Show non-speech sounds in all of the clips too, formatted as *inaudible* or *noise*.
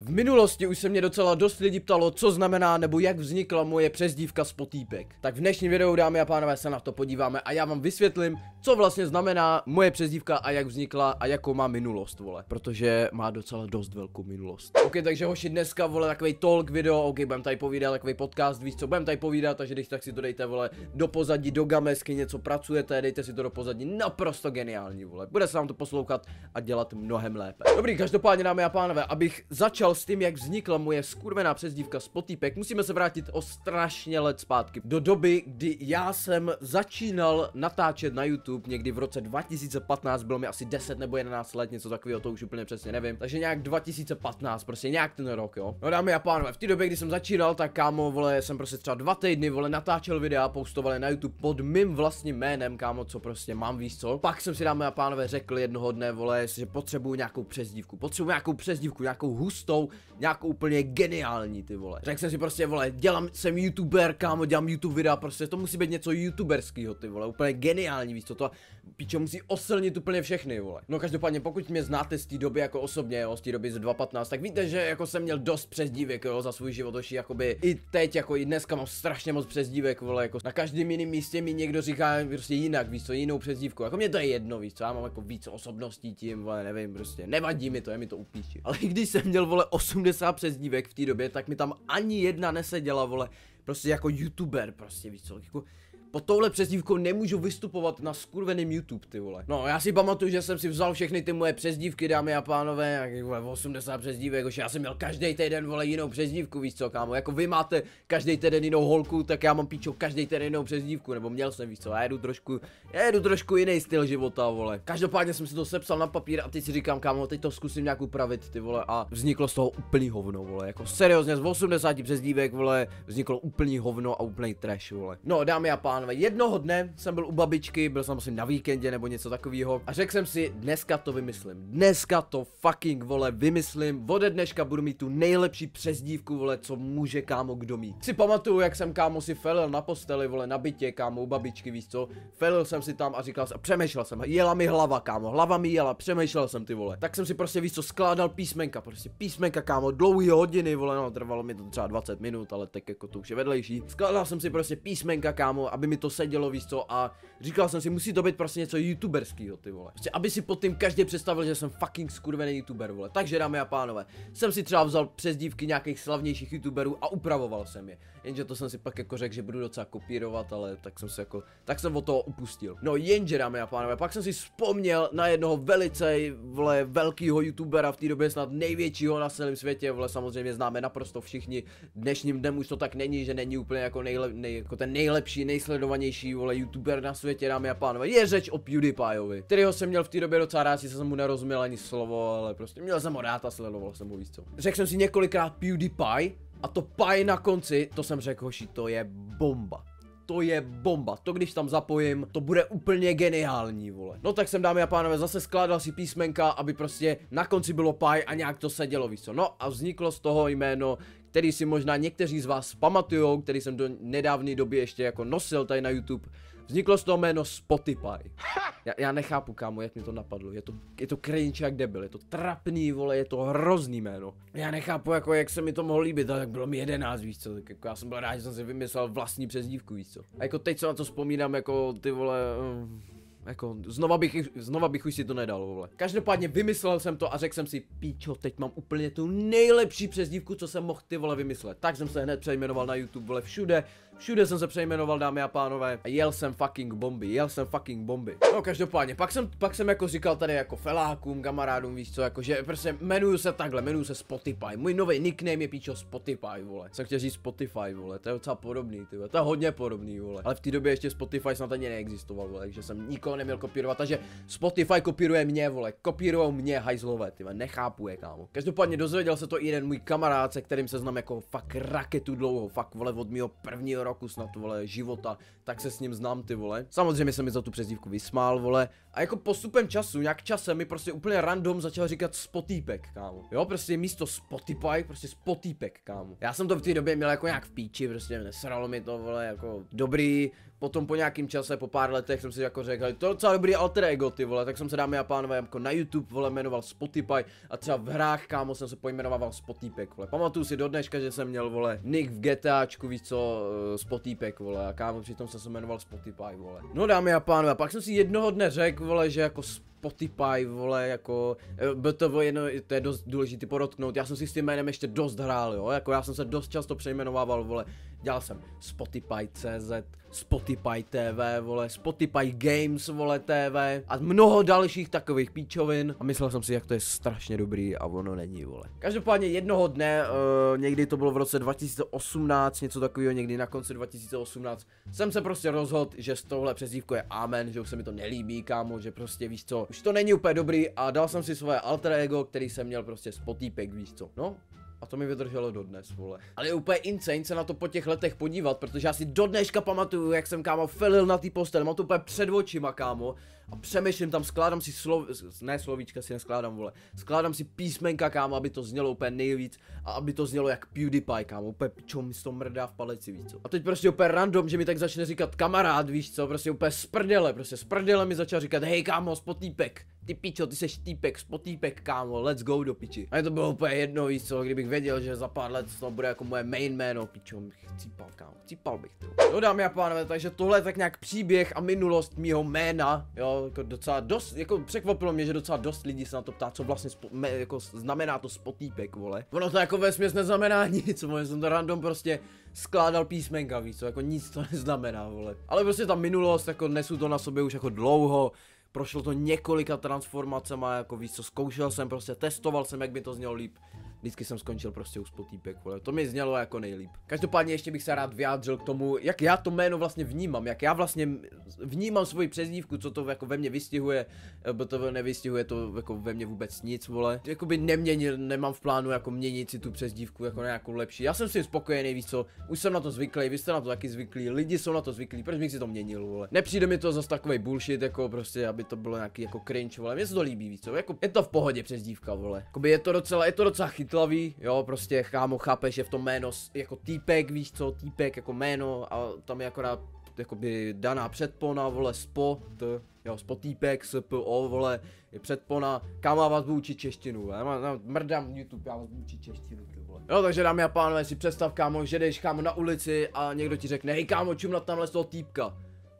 V minulosti už se mě docela dost lidí ptalo, co znamená nebo jak vznikla moje přezdívka Spotýpek. Tak v dnešním videu, dámy a pánové, se na to podíváme a já vám vysvětlím, co vlastně znamená moje přezdívka a jak vznikla a jakou má minulost, vole. Protože má docela dost velkou minulost. Ok, takže hoši dneska, vole, takový talk video, ok, budem tady povídat, takový podcast, víš co, budem tady povídat, takže když tak si to dejte, vole, do pozadí, do gamesky, něco pracujete, dejte si to do pozadí, naprosto geniální, vole. Bude se vám to poslouchat a dělat mnohem lépe. Dobrý, každopádně, dámy a pánové, abych začal začal s tím, jak vznikla moje skurvená přezdívka Spotýpek, musíme se vrátit o strašně let zpátky. Do doby, kdy já jsem začínal natáčet na YouTube někdy v roce 2015, bylo mi asi 10 nebo 11 let, něco takového, to už úplně přesně nevím. Takže nějak 2015, prostě nějak ten rok, jo. No dámy a pánové, v té době, kdy jsem začínal, tak kámo, vole, jsem prostě třeba dva týdny, vole, natáčel videa, postoval na YouTube pod mým vlastním jménem, kámo, co prostě mám, víš co. Pak jsem si, dámy a pánové, řekl jednoho dne, vole, že potřebuju nějakou přezdívku, potřebuju nějakou přezdívku, nějakou hustou jsou nějakou úplně geniální ty vole. Řekl jsem si prostě vole, dělám, jsem youtuber, kámo, dělám YouTube videa, prostě to musí být něco youtuberského ty vole, úplně geniální, víš co to, piče musí osilnit úplně všechny vole. No každopádně pokud mě znáte z té doby jako osobně, jo, z té doby z 2.15, tak víte, že jako jsem měl dost přezdívek, jo, za svůj život, oši, jakoby i teď, jako i dneska mám strašně moc přezdívek, vole, jako na každém jiném místě mi někdo říká prostě jinak, víš co, jinou přezdívku, jako mě to je jedno, víš co, já mám jako víc osobností tím, vole, nevím, prostě, nevadí mi to, je mi to upíči. Ale když jsem měl, vole, vole 80 přezdívek v té době, tak mi tam ani jedna neseděla vole, prostě jako youtuber prostě víš co, jako pod touhle přezdívkou nemůžu vystupovat na skurveném YouTube, ty vole. No, já si pamatuju, že jsem si vzal všechny ty moje přezdívky, dámy a pánové, jak vole, 80 přezdívek, už já jsem měl každý týden vole jinou přezdívku, víš co, kámo, jako vy máte každý týden jinou holku, tak já mám píčo každý týden jinou přezdívku, nebo měl jsem, víš co, já jedu trošku, já jedu trošku jiný styl života, vole. Každopádně jsem si to sepsal na papír a teď si říkám, kámo, teď to zkusím nějak upravit, ty vole, a vzniklo z toho úplný hovno, vole, jako seriózně z 80 přezdívek, vole, vzniklo úplný hovno a úplný trash, vole. No, dámy a pánové, pánové, jednoho dne jsem byl u babičky, byl jsem asi na víkendě nebo něco takového a řekl jsem si, dneska to vymyslím, dneska to fucking vole vymyslím, ode dneška budu mít tu nejlepší přezdívku vole, co může kámo kdo mít. Si pamatuju, jak jsem kámo si felil na posteli vole, na bytě kámo u babičky, víš co, felil jsem si tam a říkal jsem, a přemýšlel jsem, jela mi hlava kámo, hlava mi jela, přemýšlel jsem ty vole. Tak jsem si prostě víš co, skládal písmenka, prostě písmenka kámo, dlouhý hodiny vole, no trvalo mi to třeba 20 minut, ale tak jako to už je vedlejší. Skládal jsem si prostě písmenka kámo, aby mi kdy to sedělo, víš co, a říkal jsem si, musí to být prostě něco youtuberského, ty vole. Prostě, aby si pod tím každý představil, že jsem fucking skurvený youtuber, vole. Takže dámy a pánové, jsem si třeba vzal přezdívky nějakých slavnějších youtuberů a upravoval jsem je. Jenže to jsem si pak jako řekl, že budu docela kopírovat, ale tak jsem se jako, tak jsem o toho upustil. No jenže dámy a pánové, pak jsem si vzpomněl na jednoho velice, vole, velkýho youtubera v té době snad největšího na celém světě, vole, samozřejmě známe naprosto všichni. Dnešním dnem už to tak není, že není úplně jako, nejlep, nej, jako ten nejlepší, nejslavnější nejsledovanější vole youtuber na světě, dámy a pánové, je řeč o PewDiePieovi, kterýho jsem měl v té době docela rád, si jsem mu nerozuměl ani slovo, ale prostě měl jsem ho rád a sledoval jsem ho víc co. Řekl jsem si několikrát PewDiePie a to pie na konci, to jsem řekl, hoši, to je bomba to je bomba, to když tam zapojím, to bude úplně geniální, vole. No tak jsem, dámy a pánové, zase skládal si písmenka, aby prostě na konci bylo pie a nějak to sedělo, víš co. No a vzniklo z toho jméno který si možná někteří z vás pamatujou, který jsem do nedávné doby ještě jako nosil tady na YouTube. Vzniklo z toho jméno Spotify. Já, já nechápu, kámo, jak mi to napadlo. Je to, je to cringe jak debil, je to trapný, vole, je to hrozný jméno. Já nechápu, jako, jak se mi to mohlo líbit, ale tak bylo mi jedenáct, víš co. Tak jako, já jsem byl rád, že jsem si vymyslel vlastní přezdívku, víš co. A jako teď se na to vzpomínám, jako ty vole... Um jako znova bych, znova bych už si to nedal, vole. Každopádně vymyslel jsem to a řekl jsem si, píčo, teď mám úplně tu nejlepší přezdívku, co jsem mohl ty vole vymyslet. Tak jsem se hned přejmenoval na YouTube, vole, všude, Všude jsem se přejmenoval, dámy a pánové. A jel jsem fucking bomby, jel jsem fucking bomby. No každopádně, pak jsem, pak jsem jako říkal tady jako felákům, kamarádům, víš co, jako že prostě jmenuju se takhle, jmenuju se Spotify. Můj nový nickname je píčo Spotify, vole. Jsem chtěl říct Spotify, vole, to je docela podobný, ty vole. to je hodně podobný, vole. Ale v té době ještě Spotify snad ani neexistoval, vole, takže jsem nikoho neměl kopírovat, takže Spotify kopíruje mě, vole, kopírujou mě hajzlové, ty vole. nechápu je, kámo. Každopádně dozvěděl se to i jeden můj kamarád, se kterým se znám jako fakt raketu dlouho, fakt vole od mého prvního roku snad, vole, života, tak se s ním znám, ty vole. Samozřejmě jsem mi za tu přezdívku vysmál, vole. A jako postupem času, nějak časem mi prostě úplně random začal říkat spotýpek, kámo. Jo, prostě místo Spotify, prostě spotýpek, kámo. Já jsem to v té době měl jako nějak v píči, prostě nesralo mi to, vole, jako dobrý, potom po nějakém čase, po pár letech jsem si jako řekl, to je docela dobrý alter ego, ty vole, tak jsem se dámy a pánové jako na YouTube, vole, jmenoval Spotify a třeba v hrách, kámo, jsem se pojmenoval Spotýpek, vole. Pamatuju si do dneška, že jsem měl, vole, nick v GTAčku, víš co, eh, Spotýpek, vole, a kámo, přitom jsem se jmenoval Spotify, vole. No dámy a pánové, pak jsem si jednoho dne řekl, vole, že jako Spotify, vole, jako, eh, to jedno, to je dost důležité porotknout, já jsem si s tím jménem ještě dost hrál, jo, jako já jsem se dost často přejmenovával, vole, dělal jsem Spotify CZ, Spotify TV, vole, Spotify Games, vole, TV a mnoho dalších takových píčovin a myslel jsem si, jak to je strašně dobrý a ono není, vole. Každopádně jednoho dne, uh, někdy to bylo v roce 2018, něco takového, někdy na konci 2018, jsem se prostě rozhodl, že z tohle přezdívku je amen, že už se mi to nelíbí, kámo, že prostě víš co, už to není úplně dobrý a dal jsem si svoje alter ego, který jsem měl prostě spotýpek, víš co, no, a to mi vydrželo dodnes, vole. Ale je úplně insane se na to po těch letech podívat, protože já si do dneška pamatuju, jak jsem kámo felil na té postel, mám to úplně před očima, kámo. A přemýšlím tam, skládám si slov... ne slovíčka si neskládám, vole. Skládám si písmenka, kámo, aby to znělo úplně nejvíc a aby to znělo jak PewDiePie, kámo. Úplně pičo mi to mrdá v paleci, víc A teď prostě úplně random, že mi tak začne říkat kamarád, víš co, prostě úplně sprdele, prostě sprdele mi začal říkat, hej kámo, spotýpek ty pičo, ty seš týpek, spotýpek, kámo, let's go do piči. A to bylo úplně jedno, víc, co, kdybych věděl, že za pár let to bude jako moje main jméno, pičo, bych cípal, kámo, cípal bych to. No dámy a pánové, takže tohle je tak nějak příběh a minulost mýho jména, jo, jako docela dost, jako překvapilo mě, že docela dost lidí se na to ptá, co vlastně spo, me, jako znamená to spotýpek, vole. Ono to jako vesměs neznamená *laughs* nic, vole, jsem to random prostě skládal písmenka, víc, co, jako nic to *laughs* neznamená, vole. Ale prostě ta minulost, jako nesu to na sobě už jako dlouho, prošlo to několika transformacema, jako víš co, zkoušel jsem prostě, testoval jsem, jak by to znělo líp, vždycky jsem skončil prostě u spotýpek, vole. To mi znělo jako nejlíp. Každopádně ještě bych se rád vyjádřil k tomu, jak já to jméno vlastně vnímám, jak já vlastně vnímám svoji přezdívku, co to jako ve mně vystihuje, bo to nevystihuje to jako ve mně vůbec nic, vole. Jakoby neměnil, nemám v plánu jako měnit si tu přezdívku jako nějakou lepší. Já jsem si spokojený, víš co, už jsem na to zvyklý, vy jste na to taky zvyklí, lidi jsou na to zvyklí, proč bych si to měnil, vole. Nepřijde mi to zase takový bullshit, jako prostě, aby to bylo nějaký jako cringe, vole. Mně se to líbí, víš co, jako je to v pohodě přezdívka, vole. Jakoby je to docela, je to docela chytlý křiklaví, jo, prostě chámo chápe, že v tom jméno, jako týpek, víš co, týpek jako jméno a tam je akorát jakoby daná předpona, vole, spo, t, jo, spotýpek, spo, vole, je předpona, kam vás budu učit češtinu, já, mám, já mrdám YouTube, já vás budu učit češtinu, ty vole. Jo, takže dámy a pánové, si představ, kámo, že jdeš, kámo, na ulici a někdo ti řekne, hej, kámo, čumnat tamhle z toho týpka.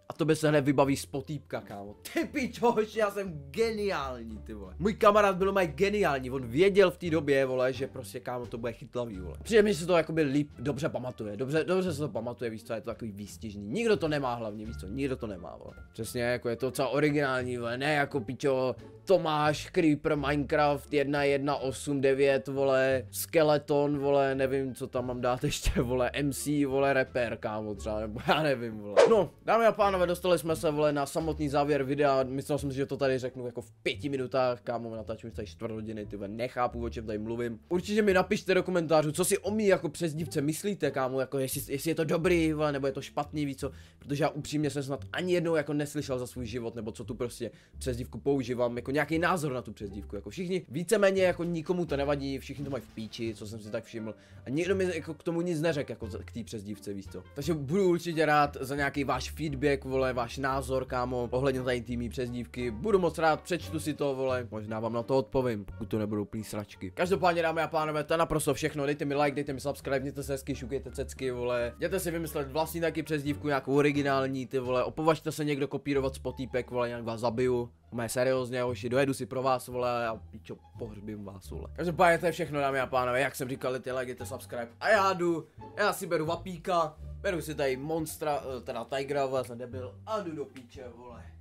A to by se hned vybaví spotýpka, kámo. Ty pičo, já jsem geniální, ty vole. Můj kamarád byl mají geniální, on věděl v té době, vole, že prostě, kámo, to bude chytlavý, vole. Přijde mi, že se to jakoby líp, dobře pamatuje, dobře, dobře se to pamatuje, víš co, je to takový výstižný. Nikdo to nemá hlavně, víš co, nikdo to nemá, vole. Přesně, jako je to docela originální, vole, ne jako pičo, Tomáš, Creeper, Minecraft, 1189, vole, Skeleton, vole, nevím, co tam mám dát ještě, vole, MC, vole, reper, kámo, třeba, nebo já nevím, vole. No, dámy a pánové, pánové, dostali jsme se vole na samotný závěr videa, myslel jsem si, že to tady řeknu jako v pěti minutách, kámo, natáčím tady čtvrt hodiny, ty nechápu, o čem tady mluvím. Určitě mi napište do komentářů, co si o mý jako přezdívce myslíte, kámo, jako jestli, jestli je to dobrý, vole, nebo je to špatný, víc co, protože já upřímně jsem snad ani jednou jako neslyšel za svůj život, nebo co tu prostě přezdívku používám, jako nějaký názor na tu přezdívku, jako všichni víceméně jako nikomu to nevadí, všichni to mají v píči, co jsem si tak všiml. A nikdo mi jako k tomu nic neřekl, jako k té přezdívce, víc co. Takže budu určitě rád za nějaký váš feedback, vole, váš názor, kámo, ohledně tady mý přezdívky. Budu moc rád, přečtu si to, vole, možná vám na to odpovím, pokud to nebudou plný sračky. Každopádně, dámy a pánové, to je naprosto všechno. Dejte mi like, dejte mi subscribe, mějte se hezky, šukejte cecky, vole. Jděte si vymyslet vlastní taky přezdívku, nějakou originální, ty vole. Opovažte se někdo kopírovat potýpek, vole, nějak vás zabiju. Mé seriózně, hoši, dojedu si pro vás, vole, a píčo, pohřbím vás, vole. Každopádně to je všechno, dámy a pánové, jak jsem říkal, dejte like, subscribe. A já jdu, já si beru vapíka, Beru si tady monstra, eh, teda Tigra, vole, jsem debil a jdu do píče, vole.